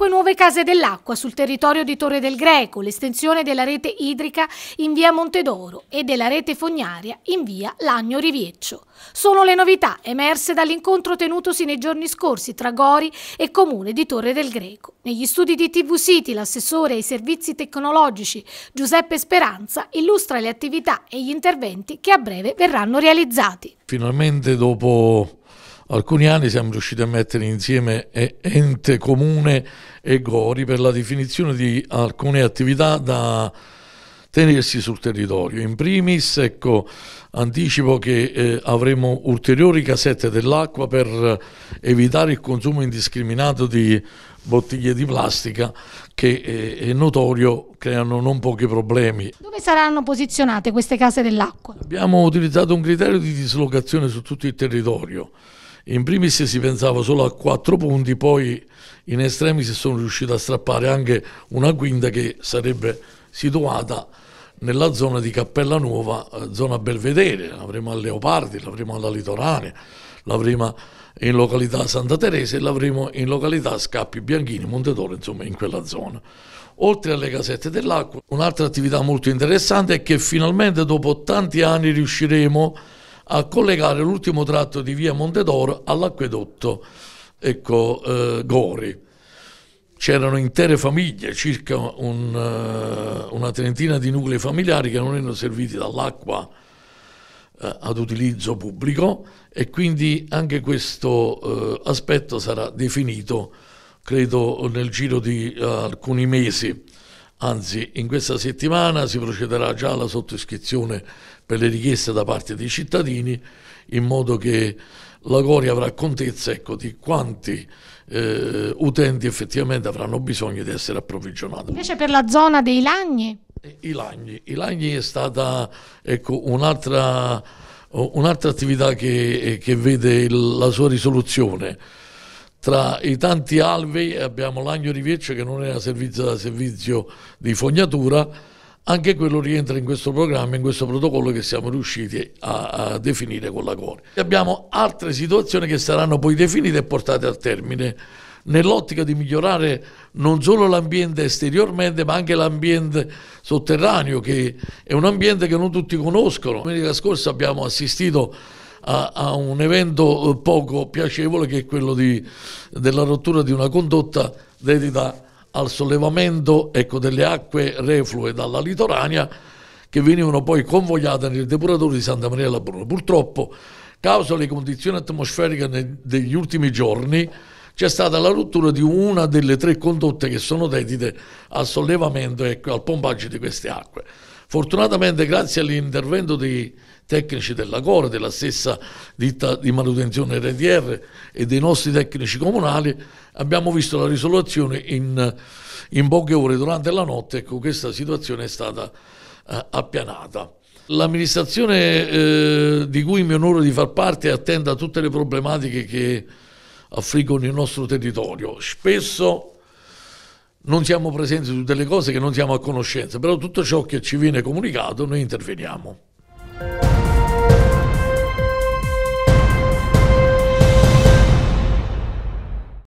5 nuove case dell'acqua sul territorio di Torre del Greco, l'estensione della rete idrica in via Montedoro e della rete fognaria in via Lagno Rivieccio. Sono le novità emerse dall'incontro tenutosi nei giorni scorsi tra Gori e Comune di Torre del Greco. Negli studi di TV City l'assessore ai servizi tecnologici Giuseppe Speranza illustra le attività e gli interventi che a breve verranno realizzati. Finalmente dopo alcuni anni siamo riusciti a mettere insieme ente comune e Gori per la definizione di alcune attività da tenersi sul territorio. In primis, ecco, anticipo che eh, avremo ulteriori casette dell'acqua per evitare il consumo indiscriminato di bottiglie di plastica che eh, è notorio creano non pochi problemi. Dove saranno posizionate queste case dell'acqua? Abbiamo utilizzato un criterio di dislocazione su tutto il territorio in primis si pensava solo a quattro punti, poi in estremi si sono riusciti a strappare anche una quinta che sarebbe situata nella zona di Cappella Nuova, eh, zona Belvedere, l'avremo a Leopardi, l'avremo alla Litorane, l'avremo in località Santa Teresa e l'avremo in località Scappi Bianchini, Montetore, insomma in quella zona. Oltre alle casette dell'acqua, un'altra attività molto interessante è che finalmente dopo tanti anni riusciremo a a collegare l'ultimo tratto di via Montedoro all'acquedotto ecco, eh, Gori. C'erano intere famiglie, circa un, eh, una trentina di nuclei familiari che non erano serviti dall'acqua eh, ad utilizzo pubblico e quindi anche questo eh, aspetto sarà definito, credo, nel giro di eh, alcuni mesi. Anzi, in questa settimana si procederà già alla sottoscrizione per le richieste da parte dei cittadini, in modo che la Gori avrà contezza ecco, di quanti eh, utenti effettivamente avranno bisogno di essere approvvigionati. Invece per la zona dei lagni? Eh, I lagni, I lagni è stata ecco, un'altra, un attività che, che vede il, la sua risoluzione tra i tanti alvei abbiamo l'agno di Viecce che non era servizio da servizio di fognatura, anche quello rientra in questo programma, in questo protocollo che siamo riusciti a, a definire con la CONI. Abbiamo altre situazioni che saranno poi definite e portate a termine nell'ottica di migliorare non solo l'ambiente esteriormente ma anche l'ambiente sotterraneo che è un ambiente che non tutti conoscono. Domenica scorsa abbiamo assistito a, a un evento eh, poco piacevole che è quello di, della rottura di una condotta dedita al sollevamento ecco, delle acque reflue dalla litorania che venivano poi convogliate nel depuratore di Santa Maria della Bruna. Purtroppo, causa le condizioni atmosferiche degli ultimi giorni, c'è stata la rottura di una delle tre condotte che sono dedite al sollevamento e ecco, al pompaggio di queste acque. Fortunatamente, grazie all'intervento di, tecnici della Core, della stessa ditta di manutenzione RDR e dei nostri tecnici comunali, abbiamo visto la risoluzione in, in poche ore durante la notte, ecco questa situazione è stata eh, appianata. L'amministrazione eh, di cui mi onoro di far parte è attenta a tutte le problematiche che affliggono il nostro territorio. Spesso non siamo presenti su delle cose che non siamo a conoscenza, però tutto ciò che ci viene comunicato noi interveniamo.